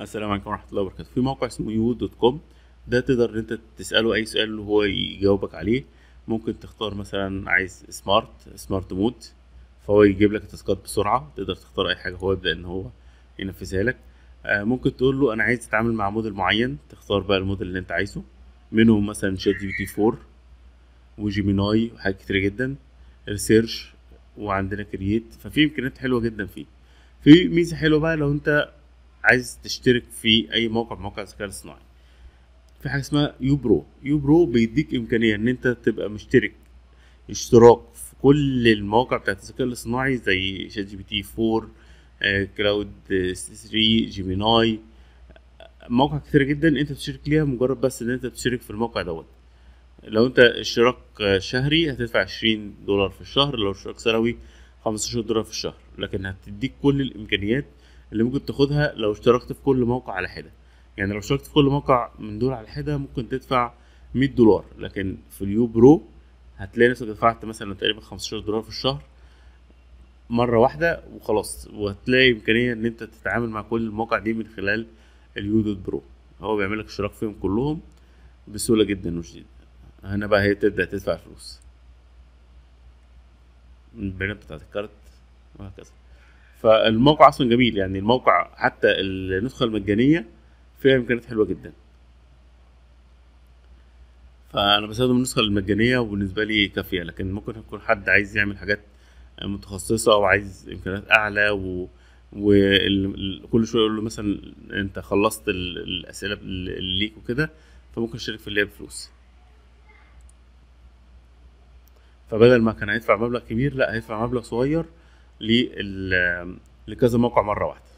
السلام عليكم ورحمه الله وبركاته في موقع اسمه يو دوت كوم ده تقدر انت تساله اي سؤال وهو يجاوبك عليه ممكن تختار مثلا عايز سمارت سمارت مود فهو يجيب لك التاسكات بسرعه تقدر تختار اي حاجه هو يبدا ان هو ينفذها لك آه، ممكن تقول له انا عايز اتعامل مع موديل معين تختار بقى الموديل اللي انت عايزه منهم مثلا شات جي بي تي 4 وجيميناي وحاجات كتير جدا ريسيرش وعندنا كرييت ففي امكانيات حلوه جدا فيه في ميزه حلوه بقى لو انت عايز تشترك في اي موقع من مواقع الذكاء الاصطناعي في حاجه اسمها يوبرو يوبرو بيديك امكانيه ان انت تبقى مشترك اشتراك في كل المواقع بتاعت الذكاء الاصطناعي زي شات جي بي تي 4 آه، كلاود 3 آه، جيميناي مواقع كتيره جدا انت تشترك ليها مجرد بس ان انت تشترك في الموقع دوت لو انت اشتراك آه، شهري هتدفع عشرين دولار في الشهر لو اشتراك سنوي خمستاشر دولار في الشهر لكن هتديك كل الامكانيات اللي ممكن تاخدها لو اشتركت في كل موقع على حده يعني لو اشتركت في كل موقع من دول على حده ممكن تدفع 100 دولار لكن في اليو برو هتلاقي نفسك دفعت مثلا تقريبا 15 دولار في الشهر مره واحده وخلاص وهتلاقي امكانيه ان انت تتعامل مع كل المواقع دي من خلال اليو دوت برو هو بيعمل لك اشتراك فيهم كلهم بسهوله جدا وشديد هنا بقى هي تبدا تدفع فلوس من البيانات بتاعت الكارت وهكذا فالموقع اصلا جميل يعني الموقع حتى النسخه المجانيه فيها امكانيات حلوه جدا فانا بستخدم النسخه المجانيه وبالنسبه لي كافيه لكن ممكن يكون حد عايز يعمل حاجات متخصصه وعايز امكانيات اعلى و... وكل شويه يقول له مثلا انت خلصت الاسئله اللي ليك وكده فممكن تشترك في اللي بفلوس فبدل ما كان هيدفع مبلغ كبير لا هيدفع مبلغ صغير لكذا موقع مره واحده